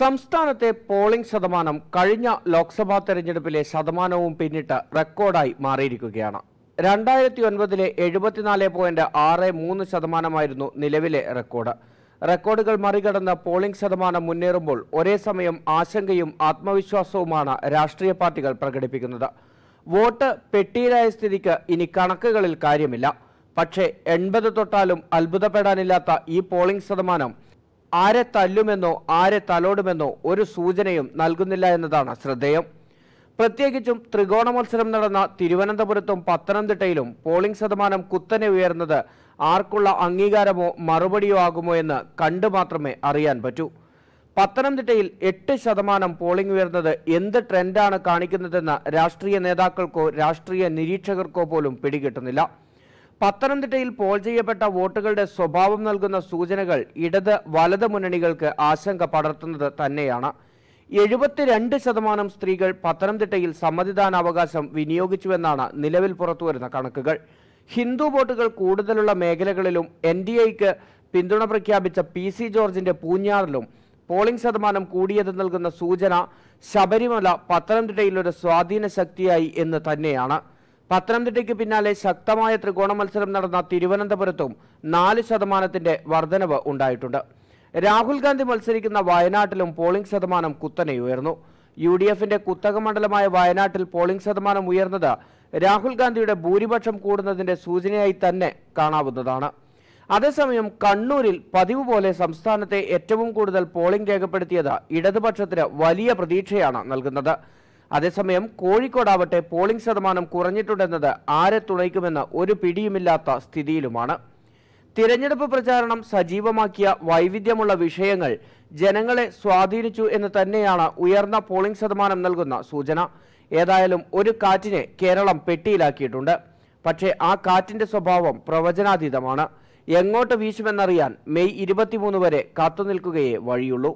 സംസ്ഥാനത്തെ പോളിംഗ് ശതമാനം കഴിഞ്ഞ ലോക്സഭാ തെരഞ്ഞെടുപ്പിലെ ശതമാനവും പിന്നിട്ട് റെക്കോർഡായി മാറിയിരിക്കുകയാണ് രണ്ടായിരത്തി ഒൻപതിലെ എഴുപത്തിനാല് പോയിന്റ് ആറ് മൂന്ന് ശതമാനമായിരുന്നു നിലവിലെ റെക്കോർഡ് റെക്കോർഡുകൾ മറികടന്ന പോളിംഗ് ശതമാനം മുന്നേറുമ്പോൾ ഒരേ സമയം ആശങ്കയും ആത്മവിശ്വാസവുമാണ് രാഷ്ട്രീയ പാർട്ടികൾ പ്രകടിപ്പിക്കുന്നത് വോട്ട് പെട്ടിയിലായ സ്ഥിതിക്ക് ഇനി കണക്കുകളിൽ കാര്യമില്ല പക്ഷേ എൺപത് തൊട്ടാലും അത്ഭുതപ്പെടാനില്ലാത്ത ഈ പോളിംഗ് ശതമാനം ആരെ തല്ലുമെന്നോ ആരെ തലോടുമെന്നോ ഒരു സൂചനയും നൽകുന്നില്ല എന്നതാണ് ശ്രദ്ധേയം പ്രത്യേകിച്ചും ത്രികോണ മത്സരം നടന്ന തിരുവനന്തപുരത്തും പത്തനംതിട്ടയിലും പോളിംഗ് ശതമാനം കുത്തനെ ഉയർന്നത് ആർക്കുള്ള അംഗീകാരമോ മറുപടിയോ ആകുമോ എന്ന് കണ്ടു മാത്രമേ അറിയാൻ പറ്റൂ പത്തനംതിട്ടയിൽ എട്ട് ശതമാനം പോളിംഗ് ഉയർന്നത് എന്ത് ട്രെൻഡാണ് കാണിക്കുന്നതെന്ന് രാഷ്ട്രീയ നേതാക്കൾക്കോ രാഷ്ട്രീയ നിരീക്ഷകർക്കോ പോലും പിടികിട്ടുന്നില്ല പത്തനംതിട്ടയിൽ പോൾ ചെയ്യപ്പെട്ട വോട്ടുകളുടെ സ്വഭാവം നൽകുന്ന സൂചനകൾ ഇടത് വലത് മുന്നണികൾക്ക് ആശങ്ക പടർത്തുന്നത് തന്നെയാണ് എഴുപത്തിരണ്ട് ശതമാനം സ്ത്രീകൾ പത്തനംതിട്ടയിൽ സമ്മതിദാനാവകാശം വിനിയോഗിച്ചുവെന്നാണ് നിലവിൽ പുറത്തുവരുന്ന കണക്കുകൾ ഹിന്ദു വോട്ടുകൾ കൂടുതലുള്ള മേഖലകളിലും എൻ ഡി എക്ക് പിന്തുണ പ്രഖ്യാപിച്ച പി സി ജോർജിന്റെ പൂഞ്ഞാറിലും പോളിംഗ് ശതമാനം കൂടിയത് നൽകുന്ന സൂചന ശബരിമല ഒരു സ്വാധീന ശക്തിയായി എന്ന് തന്നെയാണ് പത്തനംതിട്ടയ്ക്ക് പിന്നാലെ ശക്തമായ ത്രികോണ മത്സരം നടന്ന തിരുവനന്തപുരത്തും നാല് ശതമാനത്തിന്റെ വർധനവ് ഉണ്ടായിട്ടുണ്ട് രാഹുൽ ഗാന്ധി മത്സരിക്കുന്ന വയനാട്ടിലും പോളിംഗ് ശതമാനം കുത്തനെ ഉയർന്നു യു ഡി എഫിന്റെ കുത്തക മണ്ഡലമായ വയനാട്ടിൽ പോളിംഗ് ശതമാനം ഉയർന്നത് രാഹുൽ ഗാന്ധിയുടെ ഭൂരിപക്ഷം കൂടുന്നതിന്റെ സൂചനയായി തന്നെ കാണാവുന്നതാണ് അതേസമയം കണ്ണൂരിൽ പതിവ് പോലെ സംസ്ഥാനത്തെ ഏറ്റവും കൂടുതൽ പോളിംഗ് രേഖപ്പെടുത്തിയത് ഇടതുപക്ഷത്തിന് വലിയ പ്രതീക്ഷയാണ് നൽകുന്നത് അതേസമയം കോഴിക്കോടാവട്ടെ പോളിംഗ് ശതമാനം കുറഞ്ഞിട്ടുണ്ടെന്നത് ആരെ തുണയ്ക്കുമെന്ന് ഒരു പിടിയുമില്ലാത്ത സ്ഥിതിയിലുമാണ് തിരഞ്ഞെടുപ്പ് പ്രചാരണം സജീവമാക്കിയ വൈവിധ്യമുള്ള വിഷയങ്ങൾ ജനങ്ങളെ സ്വാധീനിച്ചു എന്ന് തന്നെയാണ് ഉയർന്ന പോളിംഗ് ശതമാനം നൽകുന്ന സൂചന ഏതായാലും ഒരു കാറ്റിനെ കേരളം പെട്ടിയിലാക്കിയിട്ടുണ്ട് പക്ഷേ ആ കാറ്റിന്റെ സ്വഭാവം പ്രവചനാതീതമാണ് എങ്ങോട്ട് വീശുമെന്നറിയാൻ മെയ് ഇരുപത്തിമൂന്ന് വരെ കാത്തുനിൽക്കുകയേ വഴിയുള്ളൂ